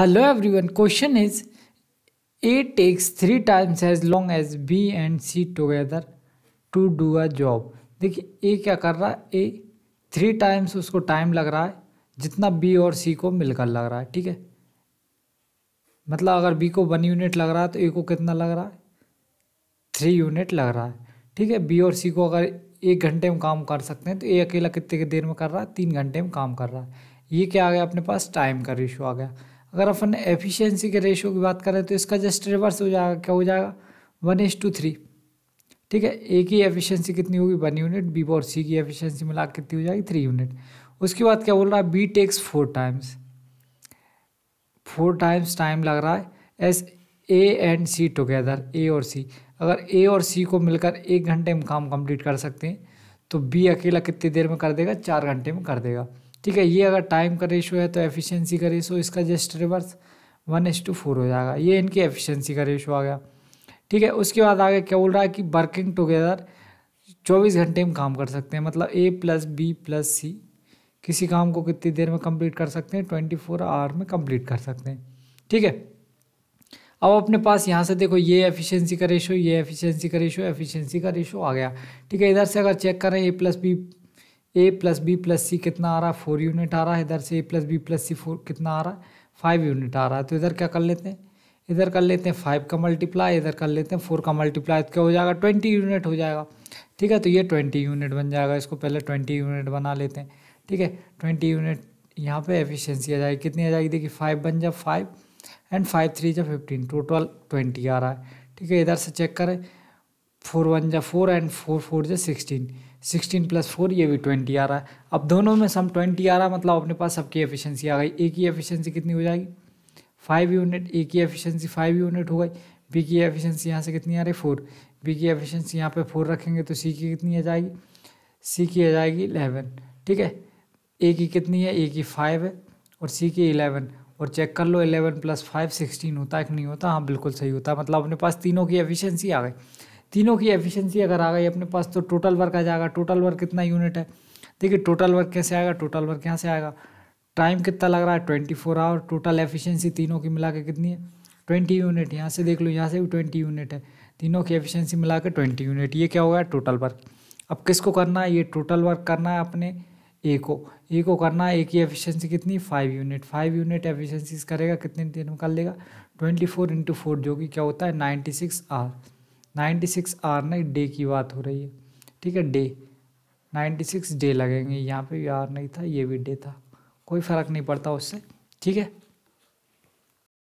every one question is A takes three times as long as B and C together to do a job देखिए A क्या कर रहा है A three times उसको time लग रहा है जितना बी और सी को मिलकर लग रहा है ठीक है मतलब अगर बी को वन यूनिट लग रहा है तो ए को कितना लग रहा है थ्री यूनिट लग रहा है ठीक है बी और सी को अगर एक घंटे में काम कर सकते हैं तो ए अकेला कितने के देर में कर रहा है तीन घंटे में काम कर रहा है ये क्या आ गया अपने पास टाइम का रिश्यू आ गया अगर अपन एफिशिएंसी के रेशियो की बात करें तो इसका जस्ट रिवर्स हो जाएगा क्या हो जाएगा वन इज टू थ्री ठीक है ए की एफिशिएंसी कितनी होगी वन यूनिट बी और सी की एफिशिएंसी मिला कितनी हो जाएगी थ्री यूनिट उसके बाद क्या बोल रहा है B takes four times four times time लग रहा है as A and C together A और सी अगर ए और सी को मिलकर एक घंटे में काम कंप्लीट कर सकते हैं तो बी अकेला कितनी देर में कर देगा चार घंटे में कर देगा ठीक है ये अगर टाइम का रेशो है तो एफिशिएंसी का रेशो इसका just reverse one is two four हो जाएगा ये इनकी एफिशिएंसी का रेशो आ गया ठीक है उसके बाद आगे क्या बोल रहा है कि वर्किंग टुगेदर चौबीस घंटे में काम कर सकते हैं मतलब A plus B plus C किसी काम को कितनी देर में कम्प्लीट कर सकते हैं ट्वेंटी फोर आवर में कम्प्लीट कर सकते हैं ठीक है अब अपने पास यहाँ से देखो ये एफिशिएंसी का रेशो ये एफिशिएंसी का रेशो एफिशिएंसी का रेशो आ गया ठीक है इधर से अगर चेक करें A plus B A plus B plus C कितना आ रहा है फोर यूनिट आ रहा है इधर से A plus B plus C four कितना आ रहा है फाइव यूनिट आ रहा है तो इधर क्या कर लेते हैं इधर कर लेते हैं फाइव का मल्टीप्लाई इधर कर लेते हैं फोर का मल्टीप्लाई तो क्या हो जाएगा ट्वेंटी यूनिट हो जाएगा ठीक है तो ये ट्वेंटी यूनिट बन जाएगा इसको पहले ट्वेंटी यूनिट बना लेते हैं ठीक है ट्वेंटी यूनिट यहाँ पर एफिशेंसी आ जाएगी कितनी आ जाएगी देखिए फाइव बन जाए फाइव एंड फाइव थ्री जब फिफ्टीन टोटल ट्वेंटी आ रहा है ठीक है इधर से चेक करें फोर वन जा फोर एंड फोर फोर जा सिक्सटीन सिक्सटीन प्लस फोर ये भी ट्वेंटी आ रहा है अब दोनों में सम ट्वेंटी आ रहा है मतलब अपने पास सबकी एफिशिएंसी आ गई ए की एफिशिएंसी कितनी हो जाएगी फाइव यूनिट ए की एफिशिएंसी फाइव यूनिट हो गई बी की एफिशिएंसी यहाँ से कितनी आ रही फोर बी की एफिशिएंसी यहाँ पे फोर रखेंगे तो सी की कितनी आ जाएगी सी की आ जाएगी इलेवन ठीक है ए की कितनी है ए की फाइव है और सी की इलेवन और चेक कर लो इलेवन प्लस फाइव सिक्सटीन होता है कि नहीं होता हाँ बिल्कुल सही होता है मतलब अपने पास तीनों की एफिशिएंसी आ गई तीनों की एफिशिएंसी अगर आ गई अपने पास तो टोटल वर्क आ जाएगा टोटल वर्क कितना यूनिट है देखिए टोटल वर्क कैसे आएगा टोटल वर्क यहाँ से आएगा टाइम कितना लग रहा है twenty four hour total efficiency तीनों की मिला के कितनी है ट्वेंटी यूनिट यहाँ से देख लो यहाँ से भी ट्वेंटी यूनिट है तीनों की एफिशियंसी मिला के ट्वेंटी यूनिट ये क्या होगा टोटल वर्क अब किसको करना है ये टोटल वर्क करना है अपने ए को ए को करना है ए की एफिशियंसी कितनी five unit five unit efficiency करेगा कितने देर में कर लेगा ट्वेंटी फोर इंटू फोर जो कि क्या होता है नाइन्टी सिक्स नाइन्टी सिक्स आर नहीं डे की बात हो रही है ठीक है डे नाइन्टी सिक्स डे लगेंगे यहाँ पे भी आर नहीं था ये भी डे था कोई फ़र्क नहीं पड़ता उससे ठीक है